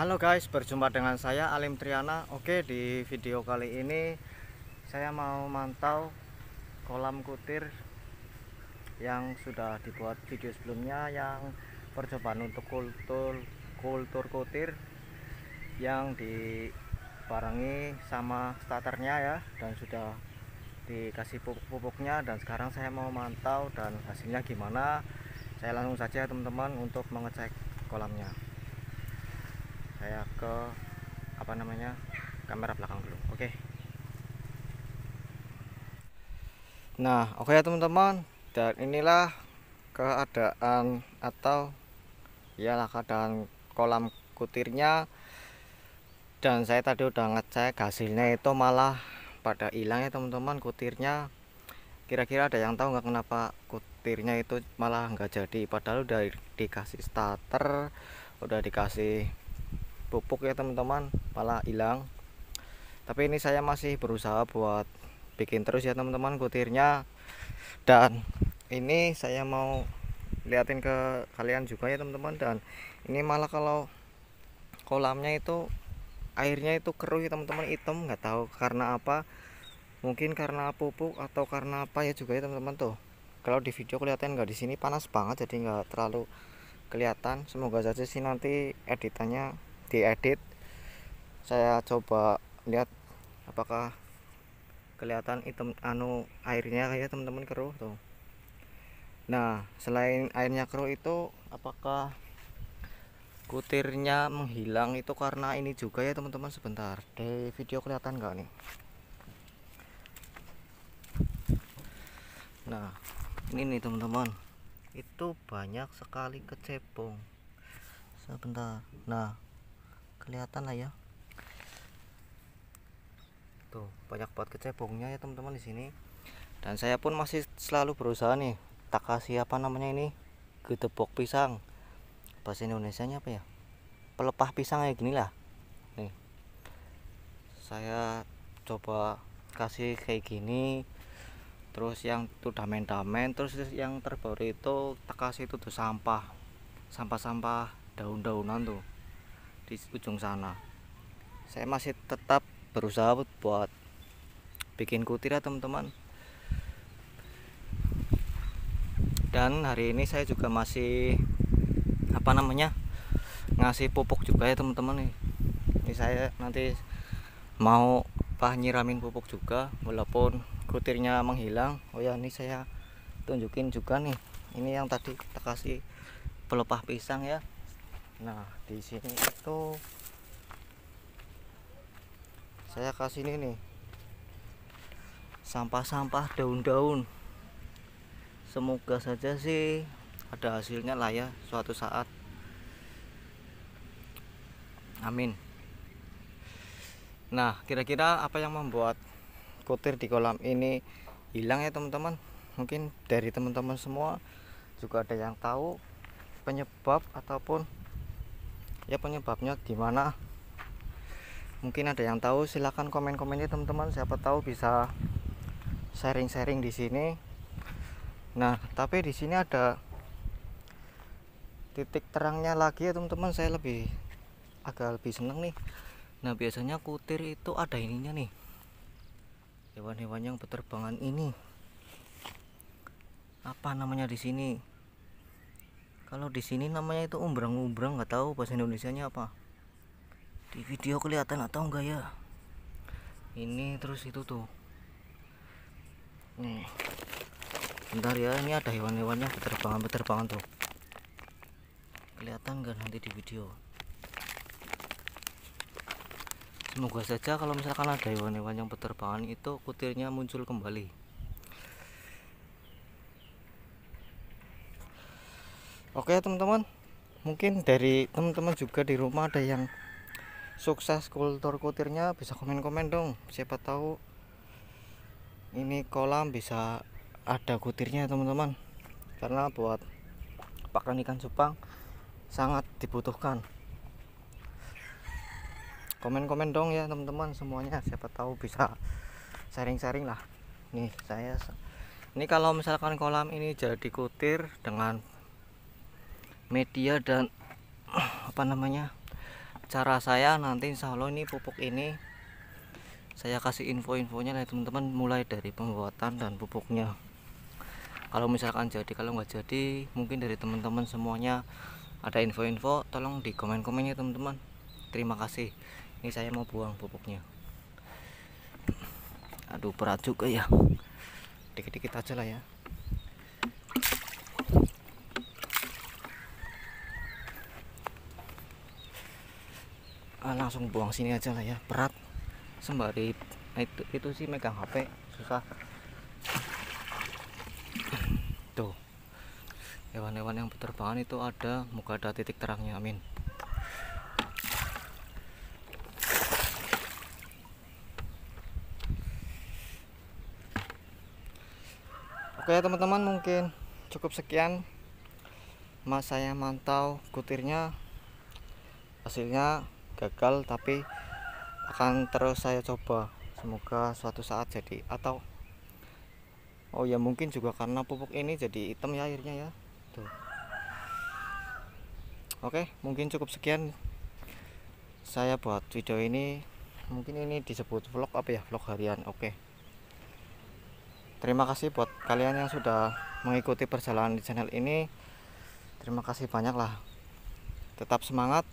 Halo guys, berjumpa dengan saya Alim Triana. Oke, di video kali ini saya mau mantau kolam kutir yang sudah dibuat video sebelumnya yang percobaan untuk kultur kultur kutir yang dibarengi sama staternya ya dan sudah dikasih pupuk-pupuknya dan sekarang saya mau mantau dan hasilnya gimana. Saya langsung saja teman-teman untuk mengecek kolamnya saya ke apa namanya kamera belakang dulu oke okay. nah oke okay ya teman-teman dan inilah keadaan atau ialah keadaan kolam kutirnya dan saya tadi udah ngecek hasilnya itu malah pada hilang ya teman-teman kutirnya kira-kira ada yang tahu nggak kenapa kutirnya itu malah nggak jadi padahal udah dikasih starter udah dikasih pupuk ya teman-teman pala hilang tapi ini saya masih berusaha buat bikin terus ya teman-teman kutirnya dan ini saya mau liatin ke kalian juga ya teman-teman dan ini malah kalau kolamnya itu airnya itu keruh ya teman-teman hitam nggak tahu karena apa mungkin karena pupuk atau karena apa ya juga ya teman-teman tuh kalau di video kelihatan nggak di sini panas banget jadi nggak terlalu kelihatan semoga saja sih nanti editannya diedit saya coba lihat apakah kelihatan item anu airnya ya teman-teman keruh tuh nah selain airnya keruh itu apakah kutirnya menghilang itu karena ini juga ya teman-teman sebentar di video kelihatan nggak nih nah ini nih teman-teman itu banyak sekali kecebong sebentar nah kelihatan lah ya tuh banyak banget kecebongnya ya teman-teman di sini dan saya pun masih selalu berusaha nih tak kasih apa namanya ini gedebok pisang bahasa Indonesia nya apa ya pelepah pisang kayak gini lah nih saya coba kasih kayak gini terus yang tuh damen-damen terus yang terbaru itu tak kasih itu tuh sampah sampah-sampah daun-daunan tuh di ujung sana saya masih tetap berusaha buat bikin kutir ya teman-teman dan hari ini saya juga masih apa namanya ngasih pupuk juga ya teman-teman nih ini saya nanti mau pah nyiramin pupuk juga walaupun kutirnya menghilang oh ya ini saya tunjukin juga nih ini yang tadi kita kasih pelepah pisang ya nah di sini itu saya kasih ini nih sampah-sampah daun-daun semoga saja sih ada hasilnya lah ya suatu saat amin nah kira-kira apa yang membuat kutir di kolam ini hilang ya teman-teman mungkin dari teman-teman semua juga ada yang tahu penyebab ataupun ya penyebabnya gimana mungkin ada yang tahu silahkan komen-komennya teman-teman siapa tahu bisa sharing-sharing di sini nah tapi di sini ada titik terangnya lagi ya teman-teman saya lebih agak lebih seneng nih nah biasanya kutir itu ada ininya nih hewan-hewan yang berterbangan ini apa namanya di sini kalau di sini namanya itu umbrang-umbrang nggak tahu bahasa Indonesia-nya apa di video kelihatan atau enggak ya ini terus itu tuh nih bentar ya ini ada hewan-hewannya peterbangan-peterbangan tuh kelihatan nggak nanti di video semoga saja kalau misalkan ada hewan-hewan yang peterbangan itu kutirnya muncul kembali oke teman-teman mungkin dari teman-teman juga di rumah ada yang sukses kultur kutirnya bisa komen-komen dong siapa tahu ini kolam bisa ada kutirnya teman-teman karena buat pakan ikan cupang sangat dibutuhkan komen-komen dong ya teman-teman semuanya siapa tahu bisa sharing-sharing lah nih saya ini kalau misalkan kolam ini jadi kutir dengan media dan apa namanya cara saya nanti insya Allah ini pupuk ini saya kasih info-infonya lah teman-teman mulai dari pembuatan dan pupuknya kalau misalkan jadi kalau nggak jadi mungkin dari teman-teman semuanya ada info-info tolong di komen-komennya teman-teman terima kasih ini saya mau buang pupuknya aduh berat juga ya dikit-dikit aja lah ya Ah, langsung buang sini aja lah ya berat sembari itu itu sih megang HP susah tuh hewan-hewan yang berterbangan itu ada muka ada titik terangnya amin oke teman-teman mungkin cukup sekian mas saya mantau kutirnya hasilnya gagal tapi akan terus saya coba semoga suatu saat jadi atau oh ya mungkin juga karena pupuk ini jadi hitam ya airnya ya tuh oke mungkin cukup sekian saya buat video ini mungkin ini disebut vlog apa ya vlog harian oke terima kasih buat kalian yang sudah mengikuti perjalanan di channel ini terima kasih banyak lah tetap semangat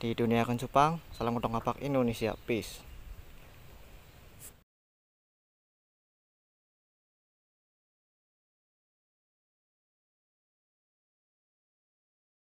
di dunia kencupang, cupang salam untuk kapak Indonesia peace